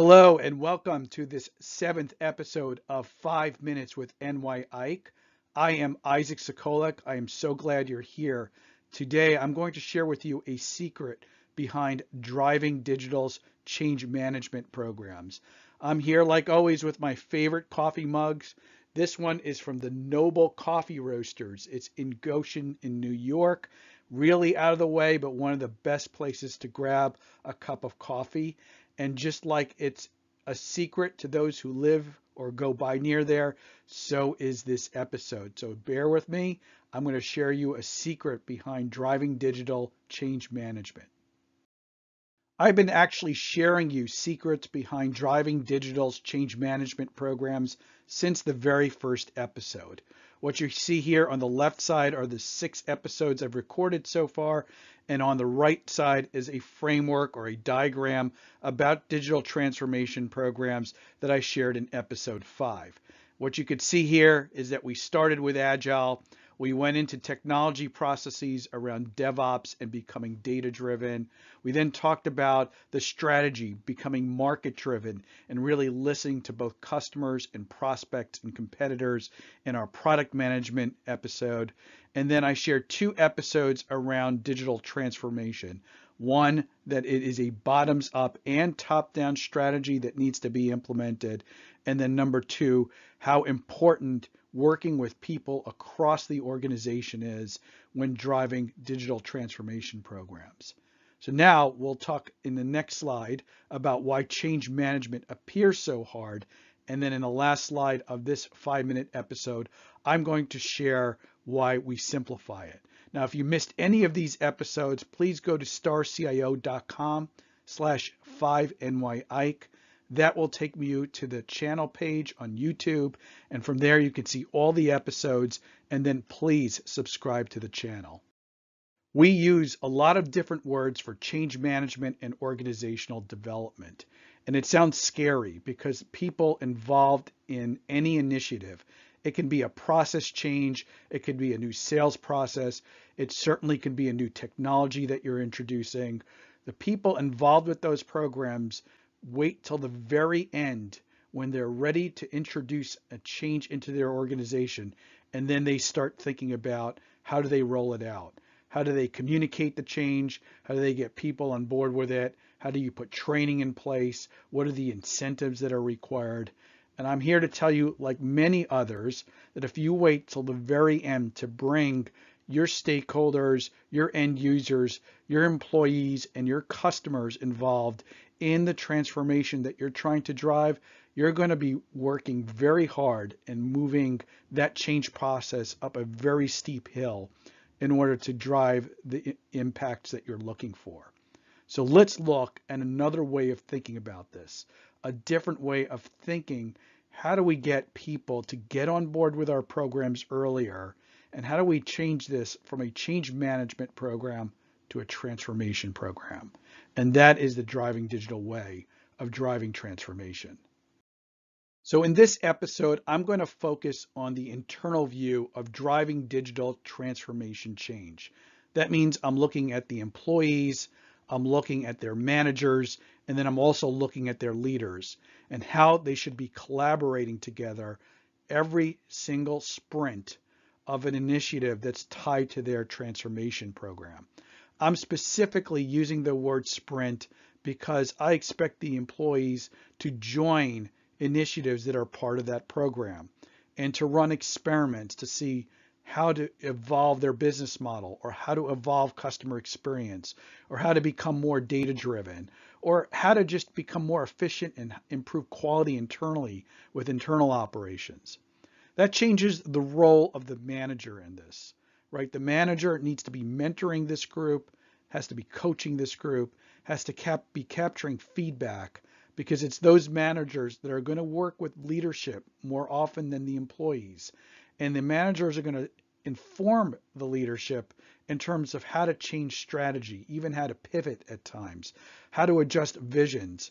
Hello, and welcome to this seventh episode of Five Minutes with NY Ike. I am Isaac Sokolik. I am so glad you're here. Today, I'm going to share with you a secret behind Driving Digital's change management programs. I'm here, like always, with my favorite coffee mugs. This one is from the Noble Coffee Roasters. It's in Goshen in New York. Really out of the way, but one of the best places to grab a cup of coffee. And just like it's a secret to those who live or go by near there, so is this episode. So bear with me. I'm going to share you a secret behind driving digital change management. I've been actually sharing you secrets behind driving digital's change management programs since the very first episode. What you see here on the left side are the six episodes I've recorded so far, and on the right side is a framework or a diagram about digital transformation programs that I shared in episode five. What you could see here is that we started with Agile, we went into technology processes around DevOps and becoming data driven. We then talked about the strategy becoming market driven and really listening to both customers and prospects and competitors in our product management episode. And then I shared two episodes around digital transformation. One, that it is a bottoms up and top down strategy that needs to be implemented. And then number two, how important working with people across the organization is when driving digital transformation programs. So now we'll talk in the next slide about why change management appears so hard. And then in the last slide of this five minute episode, I'm going to share why we simplify it. Now, if you missed any of these episodes, please go to starcio.com slash 5NYIke. That will take you to the channel page on YouTube. And from there, you can see all the episodes. And then please subscribe to the channel. We use a lot of different words for change management and organizational development. And it sounds scary because people involved in any initiative, it can be a process change, it could be a new sales process, it certainly could be a new technology that you're introducing. The people involved with those programs wait till the very end when they're ready to introduce a change into their organization and then they start thinking about how do they roll it out how do they communicate the change how do they get people on board with it how do you put training in place what are the incentives that are required and i'm here to tell you like many others that if you wait till the very end to bring your stakeholders, your end users, your employees, and your customers involved in the transformation that you're trying to drive, you're going to be working very hard and moving that change process up a very steep hill in order to drive the impacts that you're looking for. So let's look at another way of thinking about this, a different way of thinking. How do we get people to get on board with our programs earlier and how do we change this from a change management program to a transformation program? And that is the driving digital way of driving transformation. So in this episode, I'm going to focus on the internal view of driving digital transformation change. That means I'm looking at the employees, I'm looking at their managers, and then I'm also looking at their leaders and how they should be collaborating together every single sprint of an initiative that's tied to their transformation program. I'm specifically using the word sprint because I expect the employees to join initiatives that are part of that program and to run experiments to see how to evolve their business model or how to evolve customer experience or how to become more data driven or how to just become more efficient and improve quality internally with internal operations. That changes the role of the manager in this, right? The manager needs to be mentoring this group, has to be coaching this group, has to cap be capturing feedback because it's those managers that are going to work with leadership more often than the employees. And the managers are going to inform the leadership in terms of how to change strategy, even how to pivot at times, how to adjust visions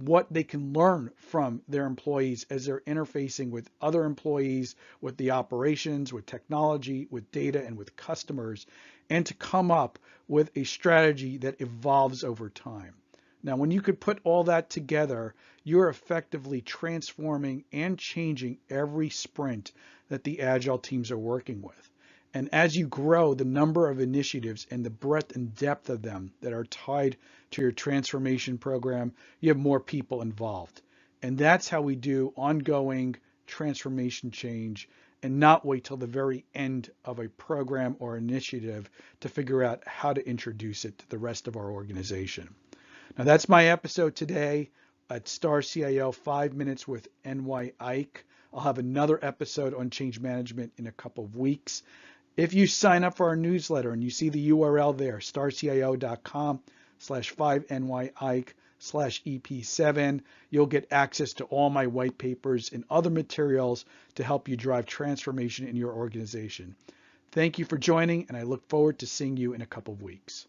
what they can learn from their employees as they're interfacing with other employees, with the operations, with technology, with data, and with customers, and to come up with a strategy that evolves over time. Now, when you could put all that together, you're effectively transforming and changing every sprint that the agile teams are working with. And as you grow, the number of initiatives and the breadth and depth of them that are tied to your transformation program, you have more people involved. And that's how we do ongoing transformation change and not wait till the very end of a program or initiative to figure out how to introduce it to the rest of our organization. Now, that's my episode today at Star CIO Five Minutes with NY Ike. I'll have another episode on change management in a couple of weeks. If you sign up for our newsletter and you see the URL there, starcio.com slash 5nyike slash EP7, you'll get access to all my white papers and other materials to help you drive transformation in your organization. Thank you for joining, and I look forward to seeing you in a couple of weeks.